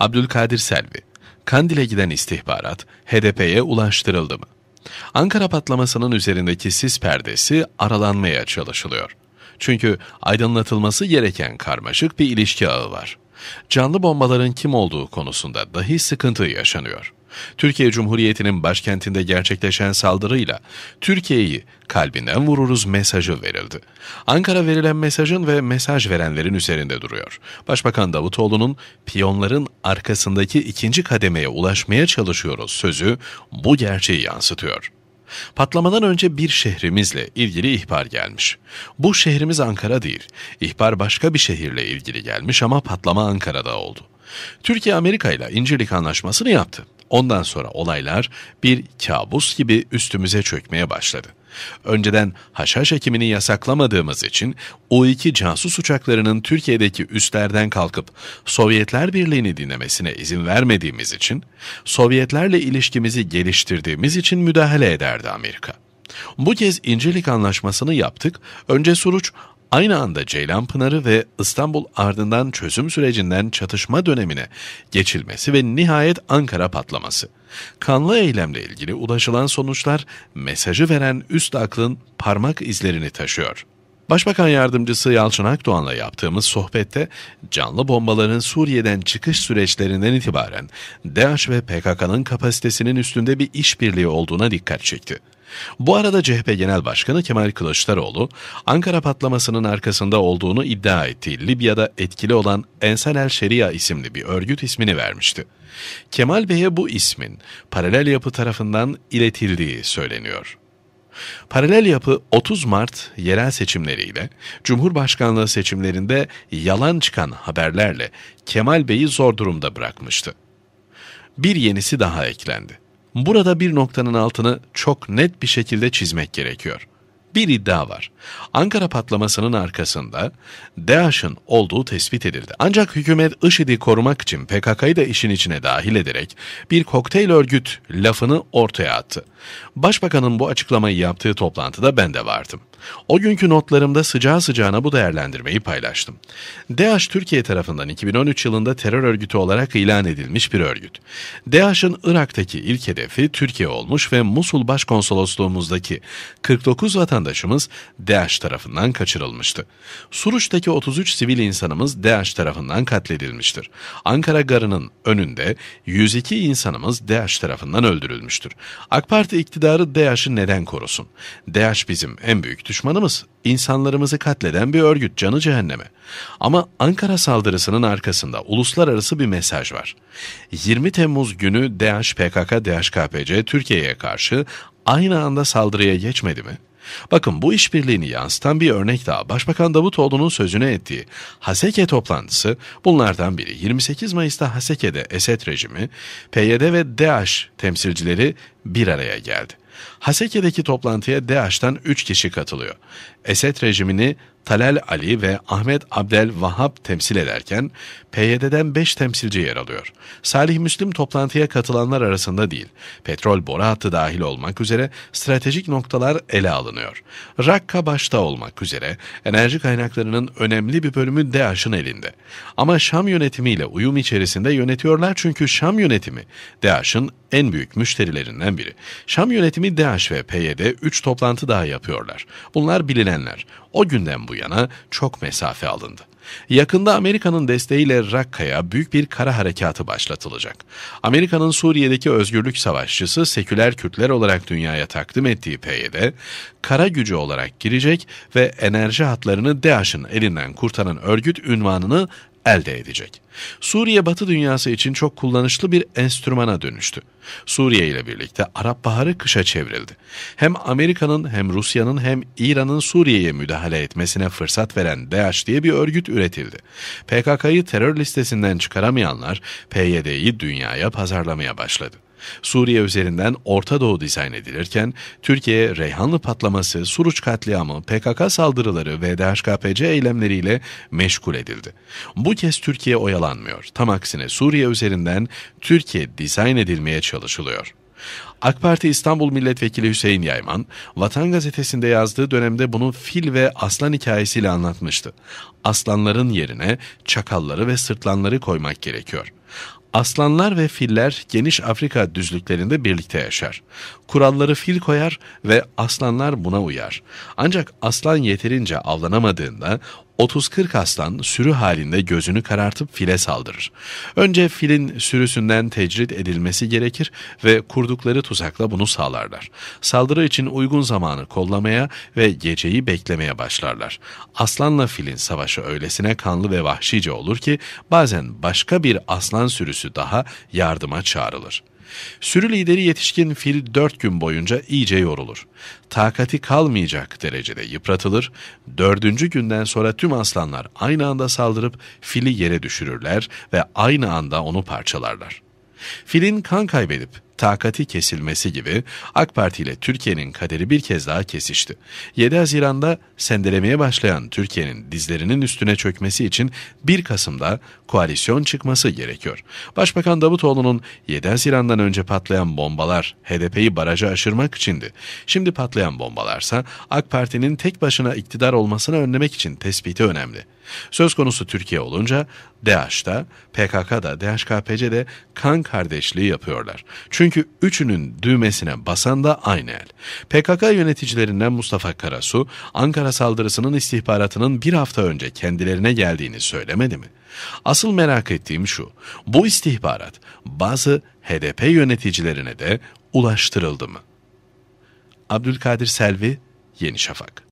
Abdülkadir Selvi, Kandil'e giden istihbarat HDP'ye ulaştırıldı mı? Ankara patlamasının üzerindeki sis perdesi aralanmaya çalışılıyor. Çünkü aydınlatılması gereken karmaşık bir ilişki ağı var. Canlı bombaların kim olduğu konusunda dahi sıkıntı yaşanıyor. Türkiye Cumhuriyeti'nin başkentinde gerçekleşen saldırıyla Türkiye'yi kalbinden vururuz mesajı verildi. Ankara verilen mesajın ve mesaj verenlerin üzerinde duruyor. Başbakan Davutoğlu'nun piyonların arkasındaki ikinci kademeye ulaşmaya çalışıyoruz sözü bu gerçeği yansıtıyor. Patlamadan önce bir şehrimizle ilgili ihbar gelmiş. Bu şehrimiz Ankara değil. İhbar başka bir şehirle ilgili gelmiş ama patlama Ankara'da oldu. Türkiye Amerika ile İncirlik Anlaşması'nı yaptı. Ondan sonra olaylar bir kabus gibi üstümüze çökmeye başladı. Önceden haşhaş ekimini yasaklamadığımız için U-2 casus uçaklarının Türkiye'deki üstlerden kalkıp Sovyetler Birliği'ni dinlemesine izin vermediğimiz için, Sovyetlerle ilişkimizi geliştirdiğimiz için müdahale ederdi Amerika. Bu kez İncirlik Anlaşması'nı yaptık. Önce Suruç, Aynı anda Ceylanpınarı ve İstanbul ardından çözüm sürecinden çatışma dönemine geçilmesi ve nihayet Ankara patlaması. Kanlı eylemle ilgili ulaşılan sonuçlar mesajı veren üst aklın parmak izlerini taşıyor. Başbakan Yardımcısı Yalçın Akdoğan'la yaptığımız sohbette canlı bombaların Suriye'den çıkış süreçlerinden itibaren DAEŞ ve PKK'nın kapasitesinin üstünde bir işbirliği olduğuna dikkat çekti. Bu arada CHP Genel Başkanı Kemal Kılıçdaroğlu, Ankara patlamasının arkasında olduğunu iddia ettiği Libya'da etkili olan Ensar El Şeria isimli bir örgüt ismini vermişti. Kemal Bey'e bu ismin paralel yapı tarafından iletildiği söyleniyor. Paralel yapı 30 Mart yerel seçimleriyle Cumhurbaşkanlığı seçimlerinde yalan çıkan haberlerle Kemal Bey'i zor durumda bırakmıştı. Bir yenisi daha eklendi. Burada bir noktanın altını çok net bir şekilde çizmek gerekiyor bir iddia var. Ankara patlamasının arkasında DAEŞ'ın olduğu tespit edildi. Ancak hükümet IŞİD'i korumak için PKK'yı da işin içine dahil ederek bir kokteyl örgüt lafını ortaya attı. Başbakanın bu açıklamayı yaptığı toplantıda ben de vardım. O günkü notlarımda sıcağı sıcağına bu değerlendirmeyi paylaştım. DAEŞ Türkiye tarafından 2013 yılında terör örgütü olarak ilan edilmiş bir örgüt. DAEŞ'ın Irak'taki ilk hedefi Türkiye olmuş ve Musul Başkonsolosluğumuzdaki 49 vatandaş vatandaşımız DAEŞ tarafından kaçırılmıştı. Suruç'taki 33 sivil insanımız DAEŞ tarafından katledilmiştir. Ankara Garı'nın önünde 102 insanımız DAEŞ tarafından öldürülmüştür. AK Parti iktidarı DAEŞ'i neden korusun? DAEŞ bizim en büyük düşmanımız. İnsanlarımızı katleden bir örgüt canı cehenneme. Ama Ankara saldırısının arkasında uluslararası bir mesaj var. 20 Temmuz günü DAEŞ, PKK, DHKPC Türkiye'ye karşı aynı anda saldırıya geçmedi mi? Bakın bu işbirliğini yansıtan bir örnek daha Başbakan Davutoğlu'nun sözüne ettiği Haseke toplantısı bunlardan biri. 28 Mayıs'ta Haseke'de Esed rejimi, PYD ve DAEŞ temsilcileri bir araya geldi. Haseke'deki toplantıya DAEŞ'ten 3 kişi katılıyor. Esed rejimini Talal Ali ve Ahmet Abdel Vahab temsil ederken PYD'den 5 temsilci yer alıyor. Salih Müslim toplantıya katılanlar arasında değil, petrol boru hattı dahil olmak üzere stratejik noktalar ele alınıyor. Rakka başta olmak üzere enerji kaynaklarının önemli bir bölümü DAEŞ'in elinde. Ama Şam yönetimiyle uyum içerisinde yönetiyorlar çünkü Şam yönetimi DAEŞ'in en büyük müşterilerinden biri. Şam yönetimi DAEŞ DH ve PYD 3 toplantı daha yapıyorlar. Bunlar bilinenler. O günden bu yana çok mesafe alındı. Yakında Amerika'nın desteğiyle Rakka'ya büyük bir kara harekatı başlatılacak. Amerika'nın Suriye'deki özgürlük savaşçısı seküler Kürtler olarak dünyaya takdim ettiği PYD, kara gücü olarak girecek ve enerji hatlarını DAEŞ'in elinden kurtaran örgüt ünvanını elde edecek. Suriye Batı dünyası için çok kullanışlı bir enstrümana dönüştü. Suriye ile birlikte Arap Baharı kışa çevrildi. Hem Amerika'nın hem Rusya'nın hem İran'ın Suriye'ye müdahale etmesine fırsat veren DAEŞ diye bir örgüt üretildi. PKK'yı terör listesinden çıkaramayanlar PYD'yi dünyaya pazarlamaya başladı. Suriye üzerinden Orta Doğu dizayn edilirken Türkiye Reyhanlı patlaması, Suruç katliamı, PKK saldırıları ve DHKPC eylemleriyle meşgul edildi. Bu kez Türkiye oyalanmıyor. Tam aksine Suriye üzerinden Türkiye dizayn edilmeye çalışılıyor. AK Parti İstanbul Milletvekili Hüseyin Yayman, Vatan Gazetesi'nde yazdığı dönemde bunu fil ve aslan hikayesiyle anlatmıştı. Aslanların yerine çakalları ve sırtlanları koymak gerekiyor. Aslanlar ve filler geniş Afrika düzlüklerinde birlikte yaşar. Kuralları fil koyar ve aslanlar buna uyar. Ancak aslan yeterince avlanamadığında 30-40 aslan sürü halinde gözünü karartıp file saldırır. Önce filin sürüsünden tecrit edilmesi gerekir ve kurdukları tuzakla bunu sağlarlar. Saldırı için uygun zamanı kollamaya ve geceyi beklemeye başlarlar. Aslanla filin savaşı öylesine kanlı ve vahşice olur ki bazen başka bir aslan sürüsü daha yardıma çağrılır. Sürü lideri yetişkin fil 4 gün boyunca iyice yorulur. Takati kalmayacak derecede yıpratılır. Dördüncü günden sonra tüm aslanlar aynı anda saldırıp fili yere düşürürler ve aynı anda onu parçalarlar. Filin kan kaybedip takati kesilmesi gibi AK Parti ile Türkiye'nin kaderi bir kez daha kesişti. 7 Haziran'da sendelemeye başlayan Türkiye'nin dizlerinin üstüne çökmesi için 1 Kasım'da koalisyon çıkması gerekiyor. Başbakan Davutoğlu'nun 7 Haziran'dan önce patlayan bombalar HDP'yi baraja aşırmak içindi. Şimdi patlayan bombalarsa AK Parti'nin tek başına iktidar olmasını önlemek için tespiti önemli. Söz konusu Türkiye olunca DAEŞ'ta, PKK'da, DHKPC'de kan kardeşliği yapıyorlar. Çünkü çünkü üçünün düğmesine basan da aynı el. PKK yöneticilerinden Mustafa Karasu, Ankara saldırısının istihbaratının bir hafta önce kendilerine geldiğini söylemedi mi? Asıl merak ettiğim şu, bu istihbarat bazı HDP yöneticilerine de ulaştırıldı mı? Abdülkadir Selvi, Yeni Şafak